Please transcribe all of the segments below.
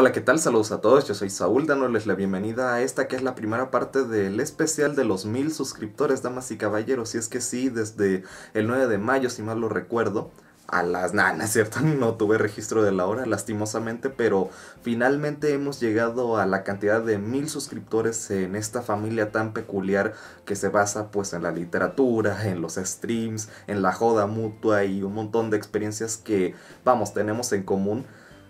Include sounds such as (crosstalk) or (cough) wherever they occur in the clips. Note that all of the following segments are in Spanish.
Hola, ¿qué tal? Saludos a todos, yo soy Saúl dándoles la bienvenida a esta que es la primera parte del especial de los mil suscriptores, damas y caballeros. Y es que sí, desde el 9 de mayo, si mal lo recuerdo, a las nanas, ¿cierto? (laughs) No tuve registro de la hora, lastimosamente, pero finalmente hemos llegado a la cantidad de mil suscriptores en esta familia tan peculiar que se basa pues en la literatura, en los streams, en la joda mutua y un montón de experiencias que, vamos, tenemos en común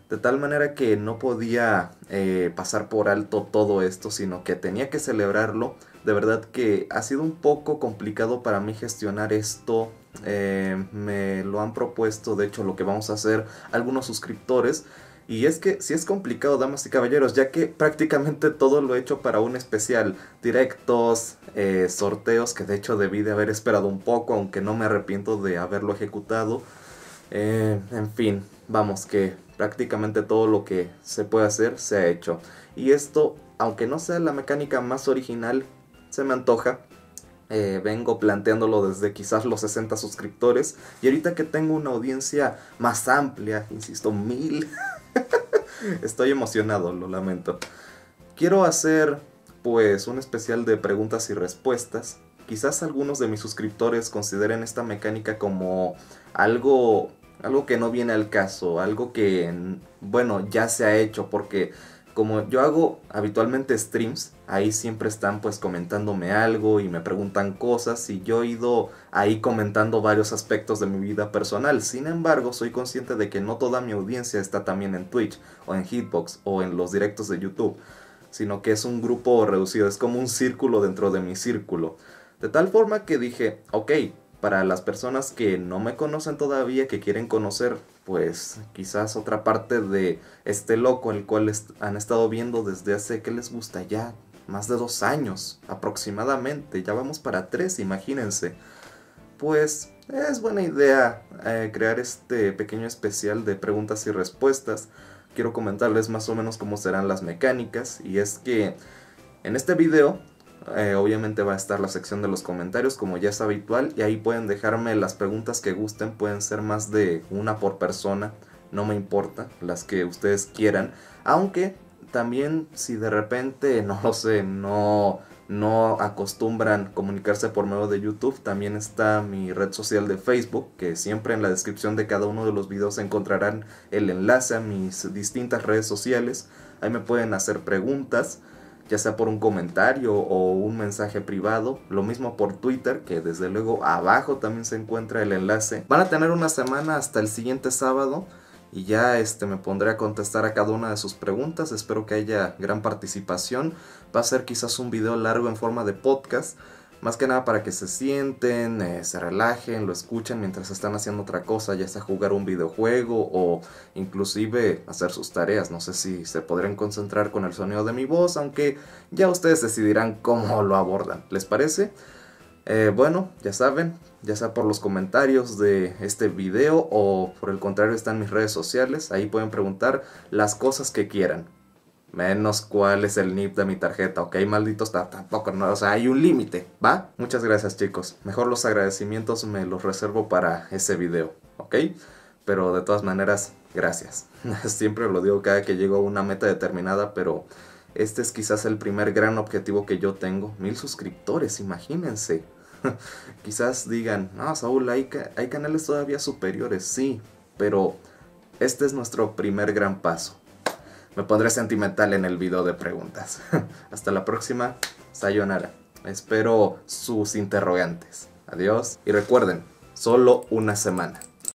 de tal manera que no podía eh, pasar por alto todo esto, sino que tenía que celebrarlo. De verdad que ha sido un poco complicado para mí gestionar esto. Eh, me lo han propuesto, de hecho, lo que vamos a hacer algunos suscriptores. Y es que si es complicado, damas y caballeros, ya que prácticamente todo lo he hecho para un especial. Directos, eh, sorteos, que de hecho debí de haber esperado un poco, aunque no me arrepiento de haberlo ejecutado. Eh, en fin, vamos, que prácticamente todo lo que se puede hacer se ha hecho. Y esto, aunque no sea la mecánica más original, se me antoja. Eh, vengo planteándolo desde quizás los 60 suscriptores. Y ahorita que tengo una audiencia más amplia, insisto, mil. (laughs) Estoy emocionado, lo lamento. Quiero hacer pues un especial de preguntas y respuestas Quizás algunos de mis suscriptores consideren esta mecánica como algo, algo que no viene al caso, algo que, bueno, ya se ha hecho, porque como yo hago habitualmente streams, ahí siempre están pues comentándome algo y me preguntan cosas y yo he ido ahí comentando varios aspectos de mi vida personal. Sin embargo, soy consciente de que no toda mi audiencia está también en Twitch o en Hitbox o en los directos de YouTube, sino que es un grupo reducido, es como un círculo dentro de mi círculo. De tal forma que dije, ok, para las personas que no me conocen todavía, que quieren conocer, pues quizás otra parte de este loco, el cual han estado viendo desde hace que les gusta ya más de dos años aproximadamente, ya vamos para tres, imagínense. Pues es buena idea eh, crear este pequeño especial de preguntas y respuestas. Quiero comentarles más o menos cómo serán las mecánicas y es que en este video eh, obviamente va a estar la sección de los comentarios como ya es habitual y ahí pueden dejarme las preguntas que gusten, pueden ser más de una por persona, no me importa, las que ustedes quieran, aunque también si de repente, (laughs) no lo sé, no, no acostumbran comunicarse por medio de YouTube, también está mi red social de Facebook, que siempre en la descripción de cada uno de los videos encontrarán el enlace a mis distintas redes sociales, ahí me pueden hacer preguntas ya sea por un comentario o un mensaje privado, lo mismo por Twitter, que desde luego abajo también se encuentra el enlace. Van a tener una semana hasta el siguiente sábado y ya este, me pondré a contestar a cada una de sus preguntas. Espero que haya gran participación. Va a ser quizás un video largo en forma de podcast más que nada para que se sienten, eh, se relajen, lo escuchen mientras están haciendo otra cosa, ya sea jugar un videojuego o inclusive hacer sus tareas. No sé si se podrían concentrar con el sonido de mi voz, aunque ya ustedes decidirán cómo lo abordan. ¿Les parece? Eh, bueno, ya saben, ya sea por los comentarios de este video o por el contrario están mis redes sociales, ahí pueden preguntar las cosas que quieran menos cuál es el NIP de mi tarjeta, ok, malditos, tampoco, no, o sea, hay un límite, ¿va? Muchas gracias chicos, mejor los agradecimientos me los reservo para ese video, ok, pero de todas maneras, gracias, (laughs) siempre lo digo cada que llego a una meta determinada, pero este es quizás el primer gran objetivo que yo tengo, mil suscriptores, imagínense. (laughs) quizás digan, no, Saúl, hay canales todavía superiores, sí, pero este es nuestro primer gran paso me pondré sentimental en el video de preguntas. (laughs) Hasta la próxima. Sayonara. Espero sus interrogantes. Adiós. Y recuerden, solo una semana.